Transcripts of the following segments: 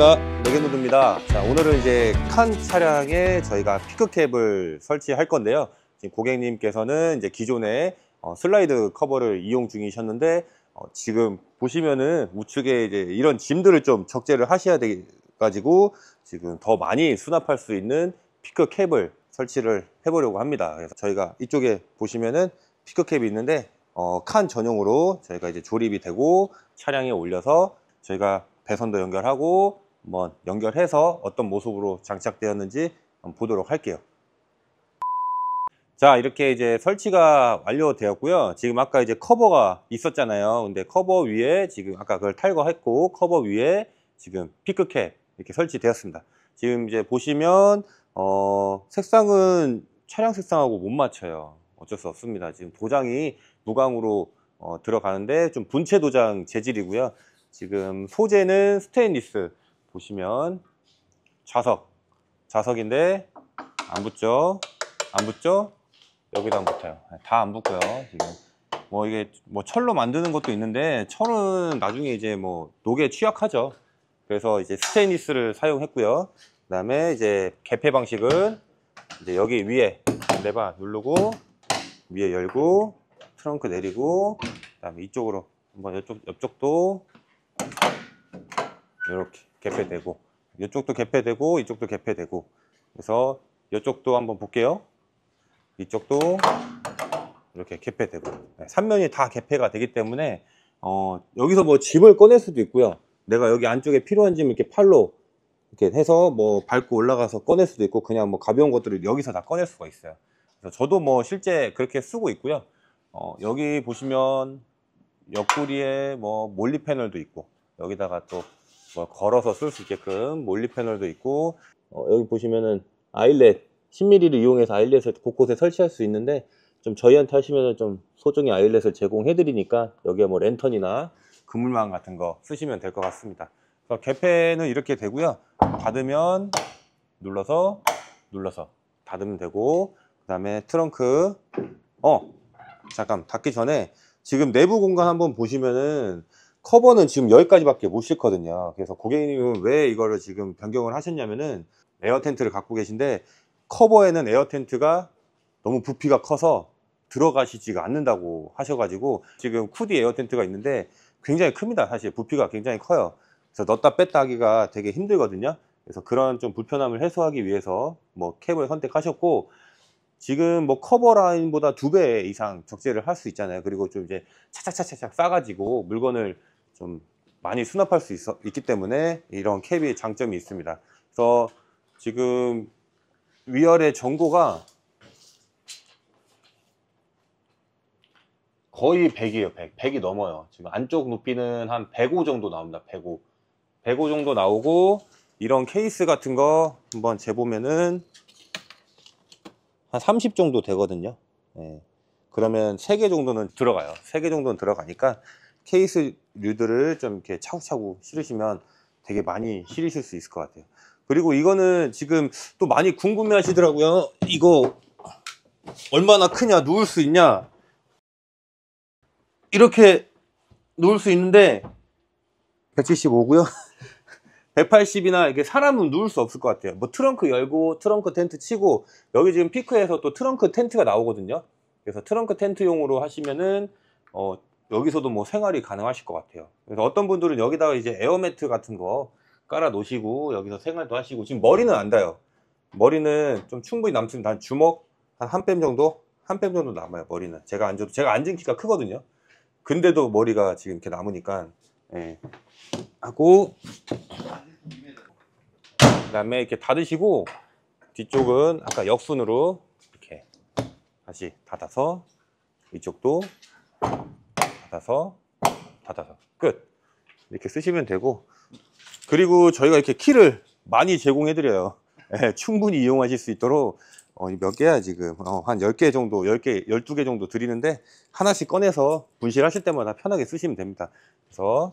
안녕하십니까 내게누드입니다자 오늘은 이제 칸 차량에 저희가 피크캡을 설치할 건데요 지금 고객님께서는 이제 기존에 어, 슬라이드 커버를 이용 중이셨는데 어, 지금 보시면은 우측에 이제 이런 짐들을 좀 적재를 하셔야 돼 가지고 지금 더 많이 수납할 수 있는 피크캡을 설치를 해보려고 합니다 그래서 저희가 이쪽에 보시면은 피크캡이 있는데 어, 칸 전용으로 저희가 이제 조립이 되고 차량에 올려서 저희가 배선도 연결하고 한번 연결해서 어떤 모습으로 장착되었는지 보도록 할게요 자 이렇게 이제 설치가 완료되었고요 지금 아까 이제 커버가 있었잖아요 근데 커버 위에 지금 아까 그걸 탈거했고 커버 위에 지금 피크캡 이렇게 설치되었습니다 지금 이제 보시면 어, 색상은 차량 색상하고 못 맞춰요 어쩔 수 없습니다 지금 도장이 무광으로 어, 들어가는데 좀 분체 도장 재질이고요 지금 소재는 스테인리스 보시면 좌석 좌석인데 안 붙죠 안 붙죠 여기도 안 붙어요 네, 다안 붙고요 지금 뭐 이게 뭐 철로 만드는 것도 있는데 철은 나중에 이제 뭐 녹에 취약하죠 그래서 이제 스테인리스를 사용했고요 그 다음에 이제 개폐 방식은 이제 여기 위에 레바 누르고 위에 열고 트렁크 내리고 그 다음에 이쪽으로 한번 이쪽 옆쪽도 이렇게 개폐되고 이쪽도 개폐되고 이쪽도 개폐되고 그래서 이쪽도 한번 볼게요 이쪽도 이렇게 개폐되고 네, 삼면이 다 개폐가 되기 때문에 어, 여기서 뭐 짐을 꺼낼 수도 있고요 내가 여기 안쪽에 필요한 짐을 이렇게 팔로 이렇게 해서 뭐 밟고 올라가서 꺼낼 수도 있고 그냥 뭐 가벼운 것들을 여기서 다 꺼낼 수가 있어요 그래서 저도 뭐 실제 그렇게 쓰고 있고요 어, 여기 보시면 옆구리에 뭐 몰리 패널도 있고 여기다가 또뭐 걸어서 쓸 수 있게끔 몰리 패널도 있고 어, 여기 보시면은 아일렛 10mm를 이용해서 아일렛을 곳곳에 설치할 수 있는데 좀 저희한테 하시면은 좀 소정의 아일렛을 제공해 드리니까 여기에 뭐 랜턴이나 그물망 같은 거 쓰시면 될 것 같습니다 그래서 개폐는 이렇게 되고요 닫으면 눌러서 눌러서 닫으면 되고 그 다음에 트렁크 어 잠깐 닫기 전에 지금 내부 공간 한번 보시면은 커버는 지금 여기까지밖에 못 싣거든요 그래서 고객님은 왜 이거를 지금 변경을 하셨냐면은 에어 텐트를 갖고 계신데 커버에는 에어 텐트가 너무 부피가 커서 들어가시지가 않는다고 하셔가지고 지금 쿠디 에어 텐트가 있는데 굉장히 큽니다 사실 부피가 굉장히 커요 그래서 넣다 뺐다 하기가 되게 힘들거든요 그래서 그런 좀 불편함을 해소하기 위해서 뭐 캡을 선택하셨고 지금 뭐 커버 라인보다 두 배 이상 적재를 할 수 있잖아요 그리고 좀 이제 차차차차차 싸가지고 물건을 좀 많이 수납할 수있 있기 때문에 이런 캡이 장점이 있습니다 그래서 지금 위열의 전고가 거의 100이에요 100 100이 넘어요 지금 안쪽 높이는 한 105 정도 나옵니다 105 105 정도 나오고 이런 케이스 같은 거 한번 재보면은 한 30 정도 되거든요 예. 그러면 3개 정도는 들어가요 3개 정도는 들어가니까 케이스류들을 좀 이렇게 차곡차곡 실으시면 되게 많이 실으실 수 있을 것 같아요. 그리고 이거는 지금 또 많이 궁금해 하시더라고요. 이거 얼마나 크냐, 누울 수 있냐. 이렇게 누울 수 있는데 175고요. 180이나 이게 사람은 누울 수 없을 것 같아요. 뭐 트렁크 열고 트렁크 텐트 치고 여기 지금 피크에서 또 트렁크 텐트가 나오거든요. 그래서 트렁크 텐트용으로 하시면은 어 여기서도 뭐 생활이 가능하실 것 같아요 그래서 어떤 분들은 여기다가 이제 에어매트 같은 거 깔아 놓으시고 여기서 생활도 하시고 지금 머리는 안 닿아요 머리는 좀 충분히 남습니다 주먹 한한뺨 정도 한 뺨 정도 남아요 머리는 제가 앉아도 제가 앉은 키가 크거든요 근데도 머리가 지금 이렇게 남으니까 예. 하고 그 다음에 이렇게 닫으시고 뒤쪽은 아까 역순으로 이렇게 다시 닫아서 이쪽도 닫아서 닫아서 끝 이렇게 쓰시면 되고 그리고 저희가 이렇게 키를 많이 제공해 드려요 네, 예, 충분히 이용하실 수 있도록 어, 몇 개야 지금 어, 한 10개 정도 10개 12개 정도 드리는데 하나씩 꺼내서 분실하실 때마다 편하게 쓰시면 됩니다 그래서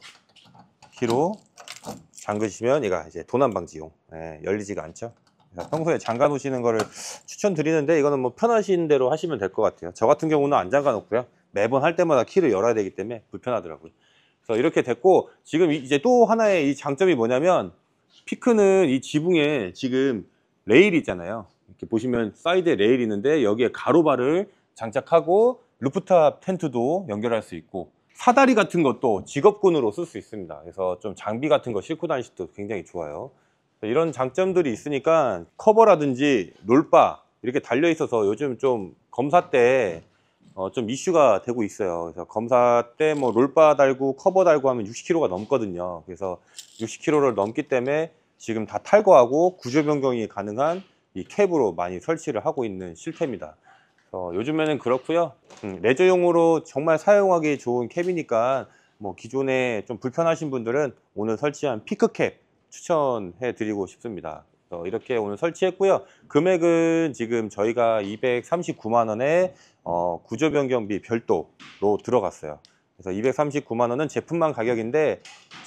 키로 잠그시면 얘가 이제 도난 방지용 네, 열리지가 않죠 평소에 잠가 놓으시는 거를 추천드리는데 이거는 뭐 편하신 대로 하시면 될 것 같아요 저 같은 경우는 안 잠가 놓고요 매번 할 때마다 키를 열어야 되기 때문에 불편하더라고요. 그래서 이렇게 됐고 지금 이제 또 하나의 이 장점이 뭐냐면 피크는 이 지붕에 지금 레일이 있잖아요. 이렇게 보시면 사이드에 레일이 있는데 여기에 가로바를 장착하고 루프탑 텐트도 연결할 수 있고 사다리 같은 것도 직업군으로 쓸 수 있습니다. 그래서 좀 장비 같은 거 싣고 다니실 때도 굉장히 좋아요. 이런 장점들이 있으니까 커버라든지 롤바 이렇게 달려 있어서 요즘 좀 검사 때 어, 좀 이슈가 되고 있어요. 그래서 검사 때 뭐 롤바 달고 커버 달고 하면 60kg가 넘거든요. 그래서 60kg를 넘기 때문에 지금 다 탈거하고 구조 변경이 가능한 이 캡으로 많이 설치를 하고 있는 실태입니다. 어, 요즘에는 그렇고요. 음, 레저용으로 정말 사용하기 좋은 캡이니까 뭐 기존에 좀 불편하신 분들은 오늘 설치한 피크캡 추천해 드리고 싶습니다. 어, 이렇게 오늘 설치했고요. 금액은 지금 저희가 239만 원에 어, 구조 변경비 별도로 들어갔어요. 그래서 239만 원은 제품만 가격인데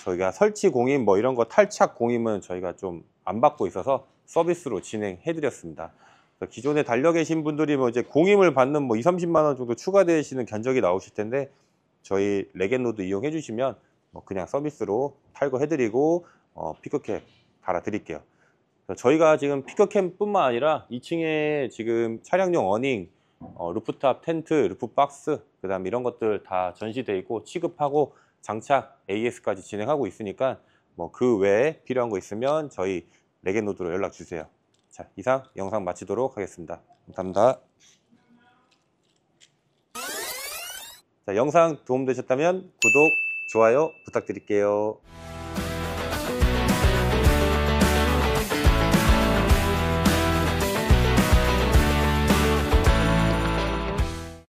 저희가 설치 공임 뭐 이런 거 탈착 공임은 저희가 좀 안 받고 있어서 서비스로 진행해 드렸습니다. 기존에 달려 계신 분들이 뭐 이제 공임을 받는 뭐 2, 30만 원 정도 추가되시는 견적이 나오실 텐데 저희 레겐노드 이용해 주시면 뭐 그냥 서비스로 탈거해 드리고 어, 피크캡 달아 드릴게요. 그러니까 저희가 지금 피커캠뿐만 아니라 2층에 지금 차량용 어닝, 어, 루프탑 텐트, 루프박스, 그 다음 이런 것들 다 전시되어 있고 취급하고 장착 AS까지 진행하고 있으니까 뭐 그 외에 필요한 거 있으면 저희 레게노드로 연락 주세요. 자, 이상 영상 마치도록 하겠습니다. 감사합니다. 자, 영상 도움되셨다면 구독, 좋아요 부탁드릴게요.